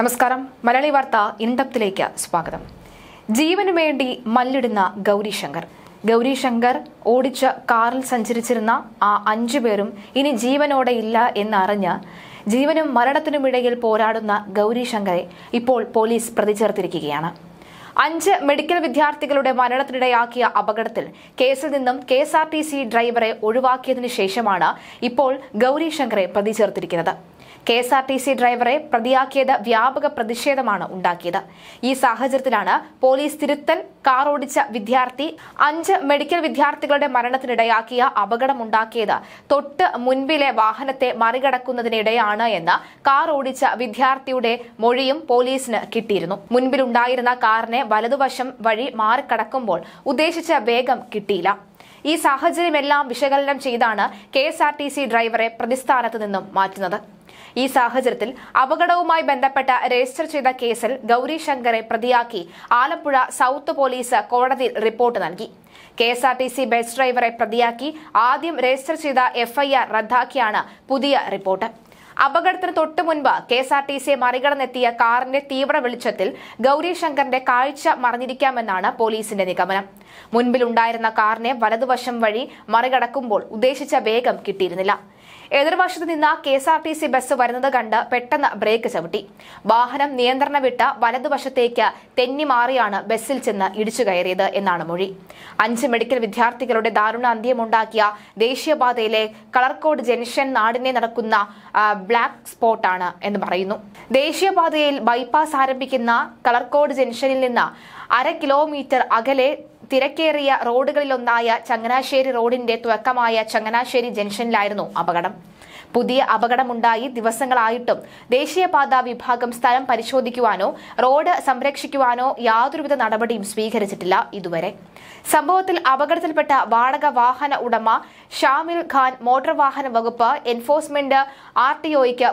നമസ്കാരം മലയാളി വാർത്ത ഇൻഡപ്തിലേക്ക് സ്വാഗതം ജീവന് വേണ്ടി മല്ലിടുന്ന ഗൗരിശങ്കർ ഗൗരിശങ്കർ ഓടിച്ച കാറിൽ സഞ്ചരിച്ചിരുന്ന ആ അഞ്ചു പേരും ഇനി ജീവനോടെ ഇല്ല എന്നറിഞ്ഞ് ജീവനും മരണത്തിനുമിടയിൽ പോരാടുന്ന ഗൗരി ഇപ്പോൾ പോലീസ് പ്രതിചേർത്തിരിക്കുകയാണ് അഞ്ച് മെഡിക്കൽ വിദ്യാർത്ഥികളുടെ മരണത്തിനിടയാക്കിയ അപകടത്തിൽ കേസിൽ നിന്നും K S R T C ഡ്രൈവറെ ഒഴിവാക്കിയതിനു ശേഷമാണ് ഇപ്പോൾ ഗൗരി പ്രതിചേർത്തിരിക്കുന്നത് പ്രതി ചേർത്തിരിക്കുന്നത് K S R T C ഡ്രൈവറെ പ്രതിയാക്കിയത് വ്യാപക പ്രതിഷേധമാണ് ഉണ്ടാക്കിയത് ഈ സാഹചര്യത്തിലാണ് പോലീസ് തിരുത്തൽ കാർ ഓടിച്ച വിദ്യാർത്ഥി അഞ്ച് മെഡിക്കൽ വിദ്യാർത്ഥികളുടെ മരണത്തിനിടയാക്കിയ അപകടമുണ്ടാക്കിയത് തൊട്ട് മുൻപിലെ വാഹനത്തെ മറികടക്കുന്നതിനിടെയാണ് എന്ന് കാർ ഓടിച്ച വിദ്യാർത്ഥിയുടെ മൊഴിയും പോലീസിന് കിട്ടിയിരുന്നു മുൻപിലുണ്ടായിരുന്ന കാറിനെ വലതുവശം വഴി മാറിക്കടക്കുമ്പോൾ ഉദ്ദേശിച്ച വേഗം കിട്ടിയില്ല ഈ സാഹചര്യമെല്ലാം വിശകലനം ചെയ്താണ് കെ ഡ്രൈവറെ പ്രതിസ്ഥാനത്ത് നിന്നും മാറ്റുന്നത് ഈ സാഹചര്യത്തിൽ അപകടവുമായി ബന്ധപ്പെട്ട രജിസ്റ്റർ ചെയ്ത കേസിൽ ഗൗരി ശങ്കറെ പ്രതിയാക്കി ആലപ്പുഴ സൗത്ത് പോലീസ് കോടതിയിൽ റിപ്പോർട്ട് നൽകി K S R T C bus ഡ്രൈവറെ പ്രതിയാക്കി ആദ്യം രജിസ്റ്റർ ചെയ്ത എഫ്ഐആർ റദ്ദാക്കിയാണ് പുതിയ റിപ്പോർട്ട് അപകടത്തിന് തൊട്ടു മുൻപ് കെ എസ് ആർ ടി മറികടന്നെത്തിയ കാറിന്റെ തീവ്ര വെളിച്ചത്തിൽ ഗൗരി ശങ്കറിന്റെ കാഴ്ച മറിഞ്ഞിരിക്കാമെന്നാണ് പോലീസിന്റെ നിഗമനം മുൻപിൽ ഉണ്ടായിരുന്ന കാറിനെ വലതുവശം വഴി മറികടക്കുമ്പോൾ ഉദ്ദേശിച്ച വേഗം കിട്ടിയിരുന്നില്ല എതിർവശത്ത് നിന്ന് K S R T C bus വരുന്നത് കണ്ട് പെട്ടെന്ന് ബ്രേക്ക് ചവിട്ടി വാഹനം നിയന്ത്രണം വിട്ട വലതുവശത്തേക്ക് തെന്നിമാറിയാണ് ബസ്സിൽ ചെന്ന് ഇടിച്ചു കയറിയത് എന്നാണ് മൊഴി അഞ്ച് മെഡിക്കൽ വിദ്യാർത്ഥികളുടെ ദാരുണ അന്ത്യമുണ്ടാക്കിയ ദേശീയപാതയിലെ കളർകോട് ജംഗ്ഷൻ നാടിനെ നടക്കുന്ന ബ്ലാക്ക് സ്പോട്ടാണ് എന്ന് പറയുന്നു ദേശീയപാതയിൽ ബൈപ്പാസ് ആരംഭിക്കുന്ന കളർകോട് ജംഗ്ഷനിൽ നിന്ന് അര കിലോമീറ്റർ അകലെ തിരക്കേറിയ റോഡുകളിലൊന്നായ ചങ്ങനാശ്ശേരി റോഡിന്റെ തുടക്കമായ ചങ്ങനാശ്ശേരി ജംഗ്ഷനിലായിരുന്നു അപകടം പുതിയ അപകടമുണ്ടായി ദിവസങ്ങളായിട്ടും ദേശീയപാത വിഭാഗം സ്ഥലം പരിശോധിക്കുവാനോ റോഡ് സംരക്ഷിക്കുവാനോ യാതൊരുവിധ നടപടിയും സ്വീകരിച്ചിട്ടില്ല ഇതുവരെ സംഭവത്തിൽ അപകടത്തിൽപ്പെട്ട വാടക വാഹന ഉടമ ഷാമിൽ ഖാൻ മോട്ടോർ വാഹന വകുപ്പ് എൻഫോഴ്സ്മെന്റ് ആർ ടി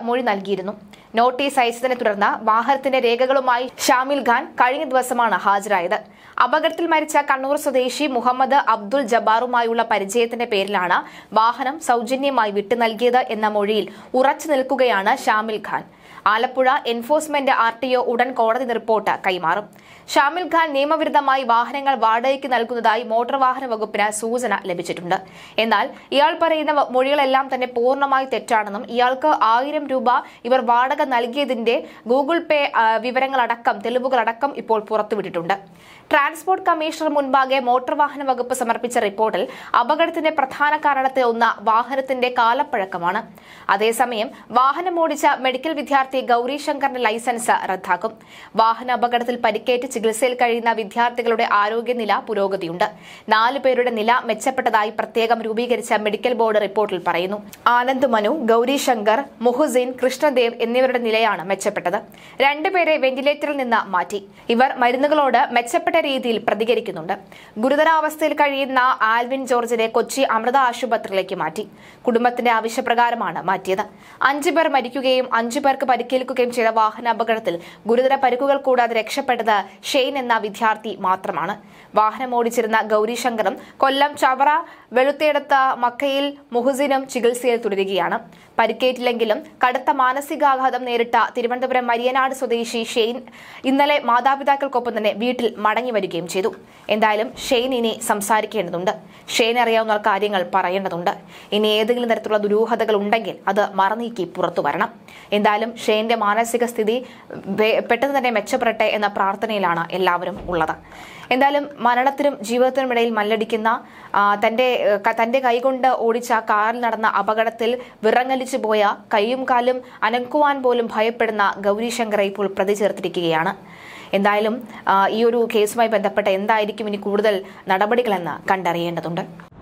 മൊഴി നൽകിയിരുന്നു നോട്ടീസ് അയച്ചതിനെ തുടർന്ന് വാഹനത്തിന്റെ രേഖകളുമായി ഷാമിൽ ഖാൻ കഴിഞ്ഞ ദിവസമാണ് ഹാജരായത് അപകടത്തിൽ മരിച്ച കണ്ണൂർ സ്വദേശി മുഹമ്മദ് അബ്ദുൾ ജബാറുമായുള്ള പരിചയത്തിന്റെ പേരിലാണ് വാഹനം സൗജന്യമായി വിട്ടു നൽകിയത് എന്ന മൊഴിയിൽ ഉറച്ചു നിൽക്കുകയാണ് Shamil Khan Alappuzha enforcement R T O ഉടൻ കോടതി റിപ്പോർട്ട് കൈമാറും ഷാമിൽ ഖാൻ നിയമവിരുദ്ധമായി വാഹനങ്ങൾ വാടകയ്ക്ക് നൽകുന്നതായി മോട്ടോർ വാഹന വകുപ്പിന് സൂചന ലഭിച്ചിട്ടുണ്ട് എന്നാൽ ഇയാൾ പറയുന്ന മൊഴികളെല്ലാം തന്നെ പൂർണ്ണമായി തെറ്റാണെന്നും ഇയാൾക്ക് ആയിരം രൂപ ഇവർ വാടക നൽകിയതിന്റെ ഗൂഗിൾ പേ വിവരങ്ങളടക്കം തെളിവുകളടക്കം ഇപ്പോൾ പുറത്തുവിട്ടിട്ടുണ്ട് ട്രാൻസ്പോർട്ട് കമ്മീഷണർ മുൻപാകെ മോട്ടോർ വാഹന വകുപ്പ് സമർപ്പിച്ച റിപ്പോർട്ടിൽ അപകടത്തിന്റെ പ്രധാന കാരണത്തിൽ ഒന്ന് വാഹനത്തിന്റെ കാലപ്പഴക്കമാണ് അതേസമയം വാഹനമോടിച്ച മെഡിക്കൽ വിദ്യാർത്ഥി വിദ്യാർത്ഥി ഗൌരി ശങ്കറിന്റെ ലൈസൻസ് റദ്ദാക്കും വാഹന അപകടത്തിൽ പരിക്കേറ്റ് ചികിത്സയിൽ കഴിയുന്ന വിദ്യാർത്ഥികളുടെ ആരോഗ്യനില പുരോഗതിയുണ്ട് നാല് പേരുടെ നില മെച്ചപ്പെട്ടതായി പ്രത്യേകം രൂപീകരിച്ച മെഡിക്കൽ ബോർഡ് റിപ്പോർട്ടിൽ പറയുന്നു ആനന്ദ് മനു ഗൌരി ശങ്കർ മുഹുസീൻ കൃഷ്ണദേവ് എന്നിവരുടെ നിലയാണ് മെച്ചപ്പെട്ടത് രണ്ടുപേരെ വെന്റിലേറ്ററിൽ നിന്ന് മാറ്റി ഇവർ മരുന്നുകളോട് മെച്ചപ്പെട്ട രീതിയിൽ പ്രതികരിക്കുന്നുണ്ട് ഗുരുതരാവസ്ഥയിൽ കഴിയുന്ന ആൽവിൻ ജോർജിനെ കൊച്ചി അമൃത ആശുപത്രിയിലേക്ക് മാറ്റി കുടുംബത്തിന്റെ ആവശ്യപ്രകാരമാണ് മാറ്റിയത് അഞ്ചു പേർ മരിക്കുകയും അഞ്ചു പേർക്ക് പരിക്കേൽക്കുകയും ചെയ്ത അപകടത്തിൽ ഗുരുതര പരിക്കുകൾ കൂടാതെ രക്ഷപ്പെട്ടത് ഷെയ്ൻ എന്ന വിദ്യാർത്ഥി മാത്രമാണ് വാഹനം ഓടിച്ചിരുന്ന ഗൌരിശങ്കറും കൊല്ലം ചവറ വെളുത്തേടത്ത മക്കയിൽ മുഹുസിനും ചികിത്സയിൽ തുടരുകയാണ് പരിക്കേറ്റില്ലെങ്കിലും കടുത്ത മാനസികാഘാതം നേരിട്ട തിരുവനന്തപുരം മരിയനാട് സ്വദേശി ഷെയ്ൻ ഇന്നലെ മാതാപിതാക്കൾക്കൊപ്പം തന്നെ വീട്ടിൽ മടങ്ങി വരികയും ചെയ്തു എന്തായാലും ഷെയ്ൻ ഇനി സംസാരിക്കേണ്ടതുണ്ട് ഷെയ്ൻ അറിയാവുന്ന കാര്യങ്ങൾ പറയേണ്ടതുണ്ട് ഇനി ഏതെങ്കിലും തരത്തിലുള്ള ദുരൂഹതകൾ ഉണ്ടെങ്കിൽ അത് മറനീക്കി പുറത്തു വരണം എന്തായാലും ഷെയ്ൻ്റെ മാനസിക സ്ഥിതി പെട്ടെന്ന് തന്നെ മെച്ചപ്പെടട്ടെ എന്ന പ്രാർത്ഥനയിലാണ് എല്ലാവരും ഉള്ളത് എന്തായാലും മരണത്തിനും ജീവിതത്തിനും ഇടയിൽ മല്ലടിക്കുന്ന തൻ്റെ തൻ്റെ കൈകൊണ്ട് ഓടിച്ച കാറിൽ നടന്ന അപകടത്തിൽ വിറങ്ങലിച്ചു പോയ കൈയും കാലും അനക്കുവാൻ പോലും ഭയപ്പെടുന്ന ഗൗരിശങ്കറെ ഇപ്പോൾ പ്രതി ചേർത്തിരിക്കുകയാണ് എന്തായാലും ഈ ഒരു കേസുമായി ബന്ധപ്പെട്ട് എന്തായിരിക്കും ഇനി കൂടുതൽ നടപടികളെന്ന് കണ്ടറിയേണ്ടതുണ്ട്